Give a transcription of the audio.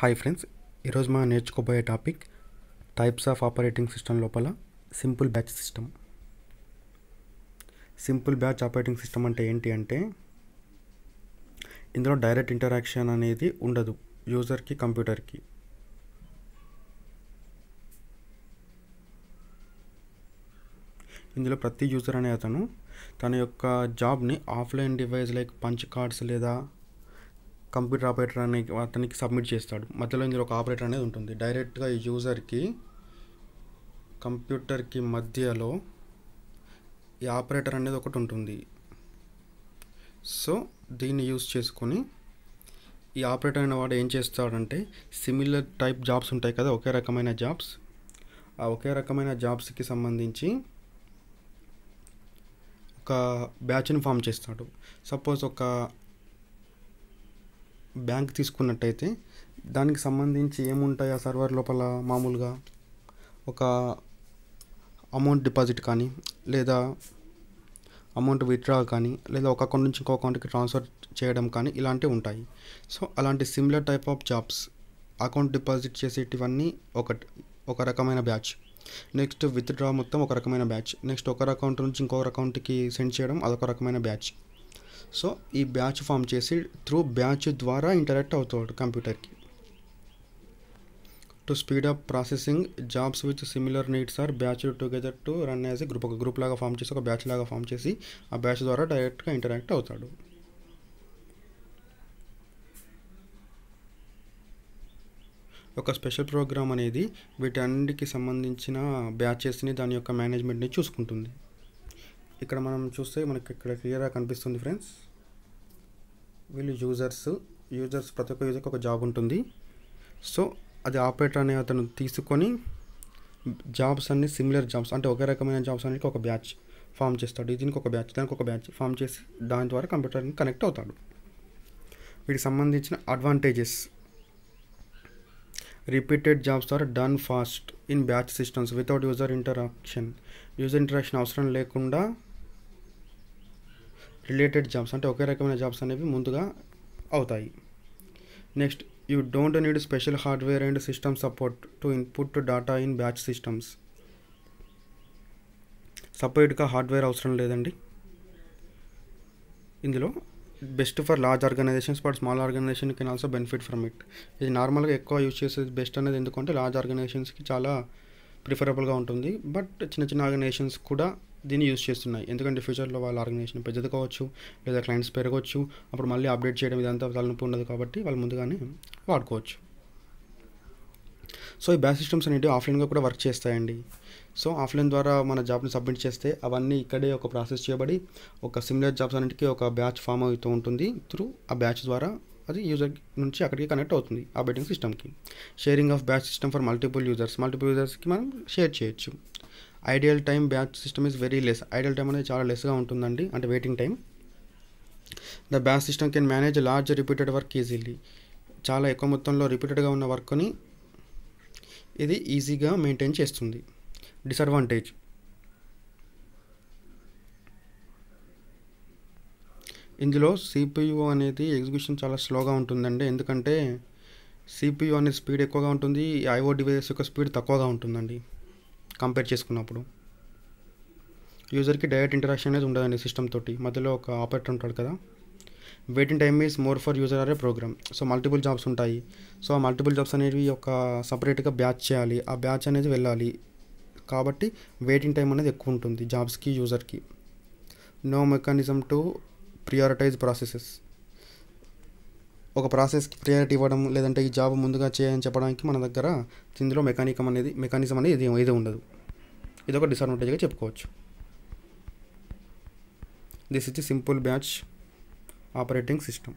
hi friends ఈరోజు మనం నేర్చుకోబోయే topic types of operating system లోపల simple batch system simple batch operating system అంటే ఏంటి అంటే ఇందులో డైరెక్ట్ ఇంటరాక్షన్ అనేది ఉండదు యూజర్కి కంప్యూటర్కి ఇందులో ప్రతి యూజర్ అనే అతను తన యొక్క జాబ్ని offline device like punch cards లేదా కంప్యూటర్ ఆపరేటర్ అనే అతనికి సబ్మిట్ చేస్తాడు మధ్యలో ఇందులో ఒక ఆపరేటర్ అనేది ఉంటుంది డైరెక్ట్గా ఈ యూజర్కి కంప్యూటర్కి మధ్యలో ఈ ఆపరేటర్ అనేది ఒకటి ఉంటుంది సో దీన్ని యూజ్ చేసుకొని ఈ ఆపరేటర్ అయిన వాడు ఏం చేస్తాడంటే సిమిలర్ టైప్ జాబ్స్ ఉంటాయి కదా ఒకే రకమైన జాబ్స్ ఆ ఒకే రకమైన జాబ్స్కి సంబంధించి ఒక బ్యాచ్ని ఫామ్ చేస్తాడు సపోజ్ ఒక బ్యాంక్ తీసుకున్నట్టయితే దానికి సంబంధించి ఏముంటాయి ఆ సర్వర్ లోపల మామూలుగా ఒక అమౌంట్ డిపాజిట్ కానీ లేదా అమౌంట్ విత్డ్రా కానీ లేదా ఒక అకౌంట్ నుంచి ఇంకో అకౌంట్కి ట్రాన్స్ఫర్ చేయడం కానీ ఇలాంటివి ఉంటాయి సో అలాంటి similar type of jobs account deposit చేసేటివన్నీ ఒక ఒక రకమైన బ్యాచ్ నెక్స్ట్ విత్డ్రా మొత్తం ఒక రకమైన బ్యాచ్ నెక్స్ట్ ఒక అకౌంట్ నుంచి ఇంకొక అకౌంట్కి సెండ్ చేయడం అదొక రకమైన బ్యాచ్ సో ఈ బ్యాచ్ ఫామ్ చేసి త్రూ బ్యాచ్ ద్వారా ఇంటరాక్ట్ అవుతాడు కంప్యూటర్కి to speed up processing jobs with similar needs are batch together to run as group ఒక గ్రూప్ లాగా ఫామ్ చేసి ఒక బ్యాచ్ లాగా ఫామ్ చేసి ఆ బ్యాచ్ ద్వారా డైరెక్ట్గా ఇంటరాక్ట్ అవుతాడు ఒక స్పెషల్ ప్రోగ్రామ్ అనేది వీటన్నిటికి సంబంధించిన బ్యాచెస్ని దాని యొక్క మేనేజ్మెంట్ని చూసుకుంటుంది ఇక్కడ మనం చూస్తే మనకి ఇక్కడ క్లియర్గా కనిపిస్తుంది ఫ్రెండ్స్ వీళ్ళు యూజర్స్ యూజర్స్ ప్రతి ఒక్క యూజర్కి ఒక జాబ్ ఉంటుంది సో అది ఆపరేటర్ అనే అతను తీసుకొని జాబ్స్ అన్ని సిమిలర్ జాబ్స్ అంటే ఒకే రకమైన జాబ్స్ అనేది ఒక బ్యాచ్ ఫామ్ చేస్తాడు దీనికి ఒక బ్యాచ్ దానికి ఒక బ్యాచ్ ఫామ్ చేసి దాని ద్వారా కంప్యూటర్ని కనెక్ట్ అవుతాడు వీటికి సంబంధించిన advantages repeated jobs are done fast in batch systems without user interaction user interaction అవసరం లేకుండా రిలేటెడ్ జాబ్స్ అంటే ఒకే రకమైన జాబ్స్ అనేవి ముందుగా అవుతాయి next you don't need special hardware and system support to input data in batch systems సపరేట్గా hardware అవసరం లేదండి ఇందులో best for large organisations but small organisation can also benefit from it ఇది నార్మల్గా ఎక్కువ యూజ్ చేసేది బెస్ట్ అనేది ఎందుకంటే లార్జ్ ఆర్గనైజేషన్స్కి చాలా ప్రిఫరబుల్గా ఉంటుంది బట్ చిన్న చిన్న ఆర్గనైజేషన్స్ కూడా దీన్ని యూజ్ చేస్తున్నాయి ఎందుకంటే ఫ్యూచర్లో వాళ్ళ ఆర్గనైజేషన్ పెద్దది కావచ్చు లేదా క్లయింట్స్ పెరగవచ్చు అప్పుడు మళ్ళీ అప్డేట్ చేయడం ఇదంతా తలనొప్పి ఉండదు కాబట్టి వాళ్ళు ముందుగానే వాడుకోవచ్చు సో ఈ బ్యాచ్ సిస్టమ్స్ అనేవి ఆఫ్లైన్గా కూడా వర్క్ చేస్తాయండి సో ఆఫ్లైన్ ద్వారా మన జాబ్ని సబ్మిట్ చేస్తే అవన్నీ ఇక్కడే ఒక ప్రాసెస్ చేయబడి ఒక సిమిలర్ జాబ్స్ అన్నింటికి ఒక బ్యాచ్ ఫామ్ అవుతూ ఉంటుంది త్రూ ఆ బ్యాచ్ ద్వారా అది యూజర్ నుంచి అక్కడికి కనెక్ట్ అవుతుంది ఆపరేటింగ్ సిస్టమ్కి sharing of batch system for multiple users multiple యూజర్స్కి మనం షేర్ చేయొచ్చు ideal time batch system is very less ideal time అనేది చాలా లెస్గా ఉంటుందండి అంటే waiting time the batch system can manage large repeated work easily చాలా ఎక్కువ మొత్తంలో రిపీటెడ్గా ఉన్న వర్క్ని ఇది ఈజీగా మెయింటైన్ చేస్తుంది డిసడ్వాంటేజ్ ఇందులో సిపియు అనేది ఎగ్జిక్యూషన్ చాలా స్లోగా ఉంటుందండి ఎందుకంటే సిపియు అనేది స్పీడ్ ఎక్కువగా ఉంటుంది ఐఓ డివైసెస్ యొక్క స్పీడ్ తక్కువగా ఉంటుందండి కంపేర్ చేసుకున్నప్పుడు యూజర్కి డైరెక్ట్ ఇంటరాక్షన్ అనేది ఉండదండి సిస్టమ్ తోటి మధ్యలో ఒక ఆపరేటర్ ఉంటాడు కదా waiting time is more for user a program so multiple jobs ఉంటాయి సో ఆ మల్టిపుల్ జాబ్స్ అనేవి ఒక సపరేట్గా బ్యాచ్ చేయాలి ఆ బ్యాచ్ అనేది వెళ్ళాలి కాబట్టి వెయిటింగ్ టైం అనేది ఎక్కువ ఉంటుంది జాబ్స్కి యూజర్కి no mechanism to prioritise processes ఒక ప్రాసెస్కి ప్రియారిటీ ఇవ్వడం లేదంటే ఈ జాబ్ ముందుగా చేయని చెప్పడానికి మన దగ్గర ఇందులో మెకానికం అనేది మెకానిజం అనేది ఇది ఏది ఉండదు ఇది ఒక డిసడ్వాంటేజ్గా చెప్పుకోవచ్చు this is the simple batch operating system